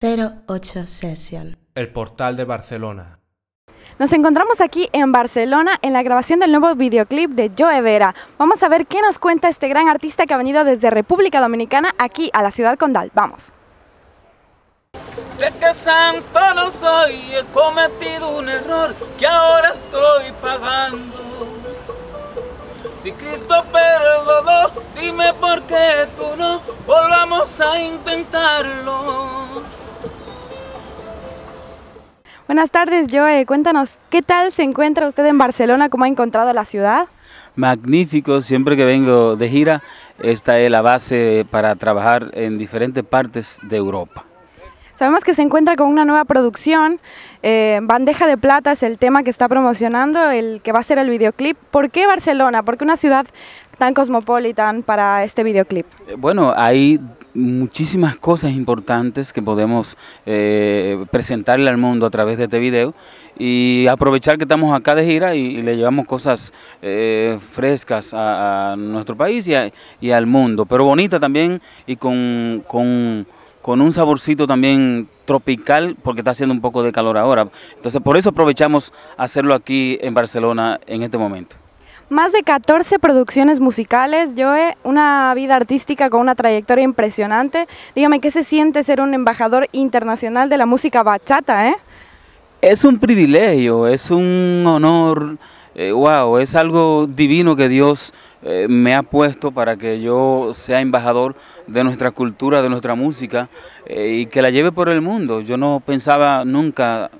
08 Session. El portal de Barcelona. Nos encontramos aquí en Barcelona en la grabación del nuevo videoclip de Joe Vera. Vamos a ver qué nos cuenta este gran artista que ha venido desde República Dominicana aquí a la ciudad condal. Vamos. Sé que santo no soy, he cometido un error que ahora estoy pagando. Si Cristo perdonó, dime por qué tú no volvamos a intentarlo. Buenas tardes, Joe. Cuéntanos, ¿qué tal se encuentra usted en Barcelona? ¿Cómo ha encontrado la ciudad? Magnífico, siempre que vengo de gira, esta es la base para trabajar en diferentes partes de Europa. Sabemos que se encuentra con una nueva producción, eh, Bandeja de Plata es el tema que está promocionando, el que va a ser el videoclip. ¿Por qué Barcelona? ¿Por qué una ciudad tan cosmopolitan para este videoclip? Eh, bueno, hay muchísimas cosas importantes que podemos eh, presentarle al mundo a través de este video y aprovechar que estamos acá de gira y, le llevamos cosas frescas a, nuestro país y, al mundo, pero bonita también y con con un saborcito también tropical, porque está haciendo un poco de calor ahora. Entonces, por eso aprovechamos hacerlo aquí en Barcelona en este momento. Más de 14 producciones musicales, Joe, una vida artística con una trayectoria impresionante. Dígame, ¿qué se siente ser un embajador internacional de la música bachata, eh? Es un privilegio, es un honor eh, wow, es algo divino que Dios eh, me ha puesto para que yo sea embajador de nuestra cultura, de nuestra música eh, y que la lleve por el mundo. Yo no pensaba nunca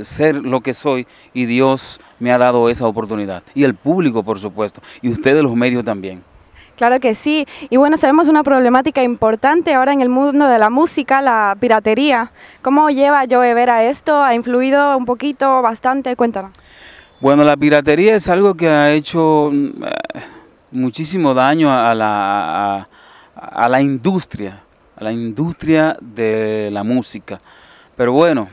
ser lo que soy y Dios me ha dado esa oportunidad. Y el público, por supuesto, y ustedes los medios también. Claro que sí. Y bueno, sabemos una problemática importante ahora en el mundo de la música, la piratería. ¿Cómo lleva ver Vera esto? ¿Ha influido un poquito, bastante? Cuéntanos. Bueno, la piratería es algo que ha hecho mm, eh, muchísimo daño a la, a, la industria, a la industria de la música. Pero bueno,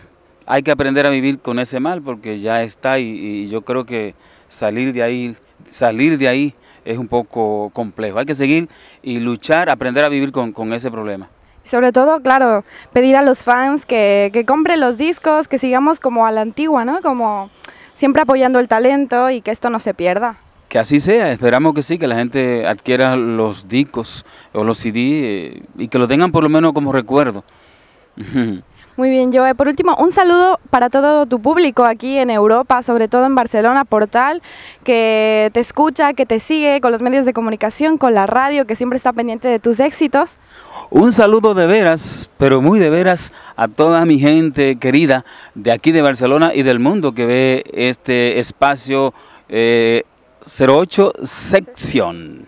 hay que aprender a vivir con ese mal porque ya está y, y, yo creo que salir de ahí, salir de ahí es un poco complejo. Hay que seguir y luchar, aprender a vivir con, ese problema. Sobre todo, claro, pedir a los fans que, que compren los discos, que sigamos como a la antigua, ¿no? Como siempre apoyando el talento y que esto no se pierda. Que así sea, esperamos que sí, que la gente adquiera los discos o los CD eh, y que lo tengan por lo menos como recuerdo. Muy bien, Joe. Por último, un saludo para todo tu público aquí en Europa, sobre todo en Barcelona, Portal, que te escucha, que te sigue con los medios de comunicación, con la radio, que siempre está pendiente de tus éxitos. Un saludo de veras, pero muy de veras, a toda mi gente querida de aquí de Barcelona y del mundo que ve este espacio eh, 08 Sección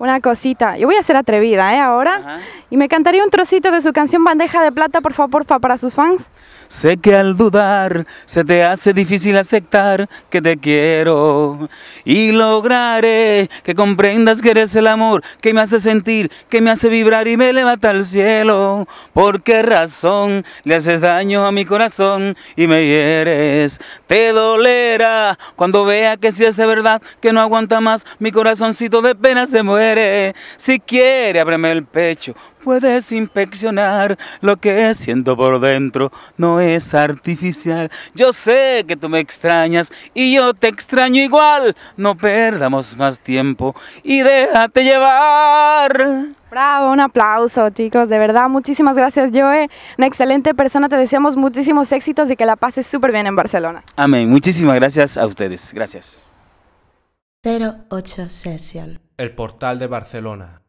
una cosita. Yo voy a ser atrevida, ¿eh? Ahora. Y me cantaría un trocito de su canción Bandeja de Plata, por favor, para sus fans. Sé que al dudar se te hace difícil aceptar que te quiero y lograré que comprendas que eres el amor que me hace sentir, que me hace vibrar y me levanta al cielo. ¿Por qué razón le haces daño a mi corazón y me hieres? Te dolera cuando vea que si es de verdad que no aguanta más mi corazoncito de pena se muere si quiere, ábreme el pecho. Puedes inspeccionar lo que siento por dentro, no es artificial. Yo sé que tú me extrañas y yo te extraño igual. No perdamos más tiempo y déjate llevar. Bravo, un aplauso chicos, de verdad, muchísimas gracias Joe, una excelente persona, te deseamos muchísimos éxitos y que la pases súper bien en Barcelona. Amén, muchísimas gracias a ustedes, gracias. 08 sesión el Portal de Barcelona.